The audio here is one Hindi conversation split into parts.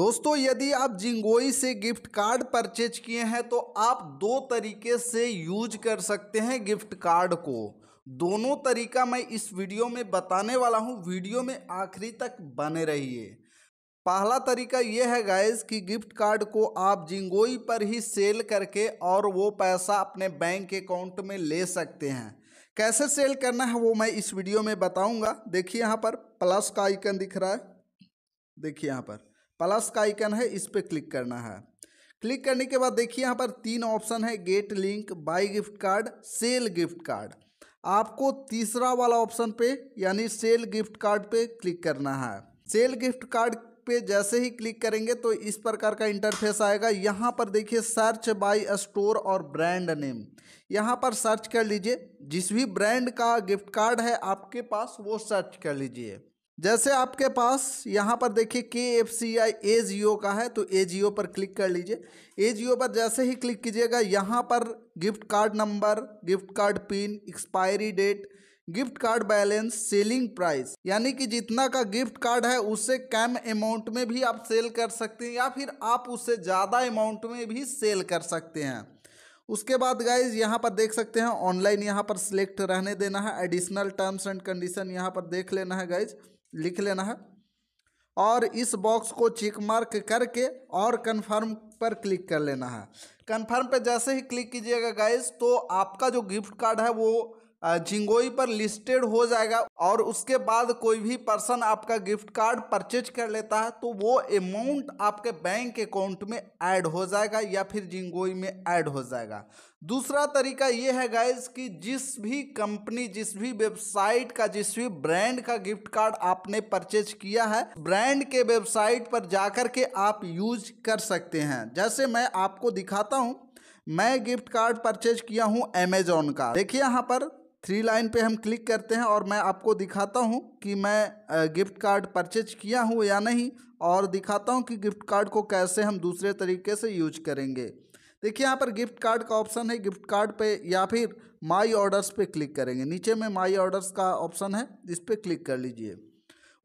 दोस्तों यदि आप जिंगोई से गिफ्ट कार्ड परचेज किए हैं तो आप दो तरीके से यूज कर सकते हैं गिफ्ट कार्ड को दोनों तरीका मैं इस वीडियो में बताने वाला हूं वीडियो में आखिरी तक बने रहिए पहला तरीका यह है गाइस कि गिफ्ट कार्ड को आप जिंगोई पर ही सेल करके और वो पैसा अपने बैंक अकाउंट में ले सकते हैं कैसे सेल करना है वो मैं इस वीडियो में बताऊंगा देखिए यहाँ पर प्लस का आइकन दिख रहा है देखिए यहाँ पर प्लस का आइकन है इस पर क्लिक करना है क्लिक करने के बाद देखिए यहाँ पर तीन ऑप्शन है get link buy gift card sell gift card आपको तीसरा वाला ऑप्शन पे यानी सेल गिफ्ट कार्ड पे क्लिक करना है सेल गिफ्ट कार्ड पे जैसे ही क्लिक करेंगे तो इस प्रकार का इंटरफेस आएगा यहाँ पर देखिए सर्च बाय स्टोर और ब्रांड नेम यहाँ पर सर्च कर लीजिए जिस भी ब्रांड का गिफ्ट कार्ड है आपके पास वो सर्च कर लीजिए जैसे आपके पास यहाँ पर देखिए के एफ सी आई ए जियो का है तो ए जियो पर क्लिक कर लीजिए ए जियो पर जैसे ही क्लिक कीजिएगा यहाँ पर gift card number gift card pin expiry date gift card balance selling price यानी कि जितना का गिफ्ट कार्ड है उससे कम अमाउंट में भी आप सेल कर सकते हैं या फिर आप उससे ज़्यादा अमाउंट में भी सेल कर सकते हैं उसके बाद गाइज यहाँ पर देख सकते हैं ऑनलाइन यहाँ पर सिलेक्ट रहने देना है एडिशनल टर्म्स एंड कंडीशन यहाँ पर देख लेना है गाइज़ लिख लेना है और इस बॉक्स को चेक मार्क करके और कन्फर्म पर क्लिक कर लेना है कन्फर्म पर जैसे ही क्लिक कीजिएगा गाइस तो आपका जो गिफ्ट कार्ड है वो जिंगोई पर लिस्टेड हो जाएगा और उसके बाद कोई भी पर्सन आपका गिफ्ट कार्ड परचेज कर लेता है तो वो अमाउंट आपके बैंक अकाउंट में ऐड हो जाएगा या फिर जिंगोई में ऐड हो जाएगा दूसरा तरीका ये है गाइज कि जिस भी कंपनी जिस भी वेबसाइट का जिस भी ब्रांड का गिफ्ट कार्ड आपने परचेज किया है ब्रांड के वेबसाइट पर जाकर के आप यूज कर सकते हैं जैसे मैं आपको दिखाता हूँ मैं गिफ्ट कार्ड परचेज किया हूँ अमेजोन का देखिए यहाँ पर थ्री लाइन पे हम क्लिक करते हैं और मैं आपको दिखाता हूँ कि मैं गिफ्ट कार्ड परचेज किया हूँ या नहीं और दिखाता हूँ कि गिफ्ट कार्ड को कैसे हम दूसरे तरीके से यूज करेंगे देखिए यहाँ पर गिफ्ट कार्ड का ऑप्शन है गिफ्ट कार्ड पे या फिर माई ऑर्डर्स पे क्लिक करेंगे नीचे में माई ऑर्डर्स का ऑप्शन है इस पर क्लिक कर लीजिए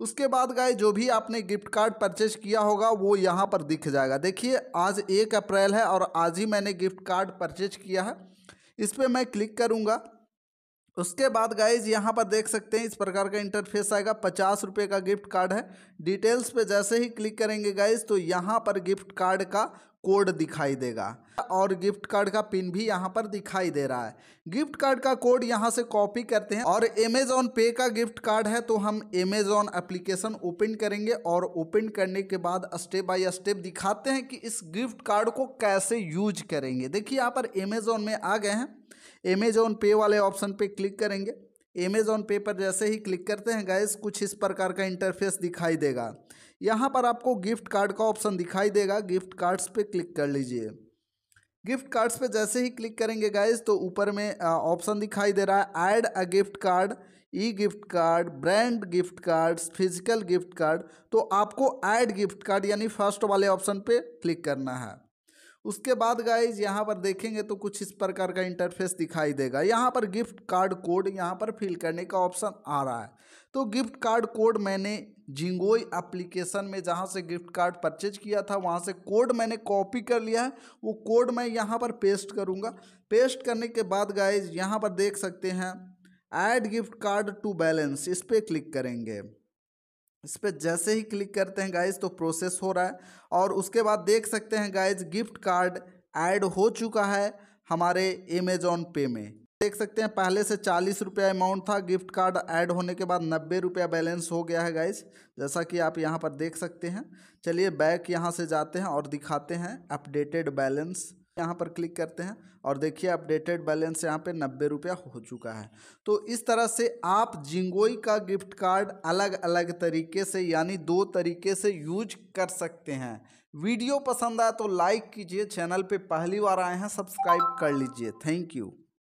उसके बाद गाय जो भी आपने गिफ्ट कार्ड परचेज किया होगा वो यहाँ पर दिख जाएगा देखिए आज एक अप्रैल है और आज ही मैंने गिफ्ट कार्ड परचेज किया है इस पर मैं क्लिक करूँगा उसके बाद गाइज यहाँ पर देख सकते हैं इस प्रकार का इंटरफेस आएगा पचास रुपये का गिफ्ट कार्ड है डिटेल्स पे जैसे ही क्लिक करेंगे गाइज तो यहाँ पर गिफ्ट कार्ड का कोड दिखाई देगा और गिफ्ट कार्ड का पिन भी यहाँ पर दिखाई दे रहा है गिफ्ट कार्ड का कोड यहाँ से कॉपी करते हैं और अमेजोन पे का गिफ्ट कार्ड है तो हम अमेजोन एप्लीकेशन ओपन करेंगे और ओपन करने के बाद स्टेप बाय स्टेप दिखाते हैं कि इस गिफ्ट कार्ड को कैसे यूज करेंगे देखिए यहाँ पर अमेजोन में आ गए हैं अमेजोन पे वाले ऑप्शन पर क्लिक करेंगे अमेज़ॉन पे पर जैसे ही क्लिक करते हैं गैस कुछ इस प्रकार का इंटरफेस दिखाई देगा यहाँ पर आपको गिफ्ट कार्ड का ऑप्शन दिखाई देगा गिफ्ट कार्ड्स पे क्लिक कर लीजिए गिफ्ट कार्ड्स पे जैसे ही क्लिक करेंगे गाइज तो ऊपर में ऑप्शन दिखाई दे रहा है add a gift card e gift card brand gift cards physical gift card तो आपको ऐड गिफ्ट कार्ड यानी फर्स्ट वाले ऑप्शन पे क्लिक करना है उसके बाद गाइज यहाँ पर देखेंगे तो कुछ इस प्रकार का इंटरफेस दिखाई देगा यहाँ पर गिफ्ट कार्ड कोड यहाँ पर फिल करने का ऑप्शन आ रहा है तो गिफ्ट कार्ड कोड मैंने जिंगोई एप्लीकेशन में जहाँ से गिफ्ट कार्ड परचेज किया था वहाँ से कोड मैंने कॉपी कर लिया है वो कोड मैं यहाँ पर पेस्ट करूँगा पेस्ट करने के बाद गाइज यहाँ पर देख सकते हैं add gift card to balance इस पर क्लिक करेंगे इस पर जैसे ही क्लिक करते हैं गाइज तो प्रोसेस हो रहा है और उसके बाद देख सकते हैं गाइज गिफ्ट कार्ड ऐड हो चुका है हमारे अमेजोन पे में देख सकते हैं पहले से चालीस रुपया अमाउंट था गिफ्ट कार्ड ऐड होने के बाद नब्बे रुपया बैलेंस हो गया है गाइज जैसा कि आप यहाँ पर देख सकते हैं चलिए बैक यहाँ से जाते हैं और दिखाते हैं अपडेटेड बैलेंस यहाँ पर क्लिक करते हैं और देखिए अपडेटेड बैलेंस यहाँ पे नब्बे रुपया हो चुका है तो इस तरह से आप जिंगोई का गिफ्ट कार्ड अलग अलग तरीके से यानी दो तरीके से यूज कर सकते हैं वीडियो पसंद आए तो लाइक कीजिए चैनल पे पहली बार आए हैं सब्सक्राइब कर लीजिए थैंक यू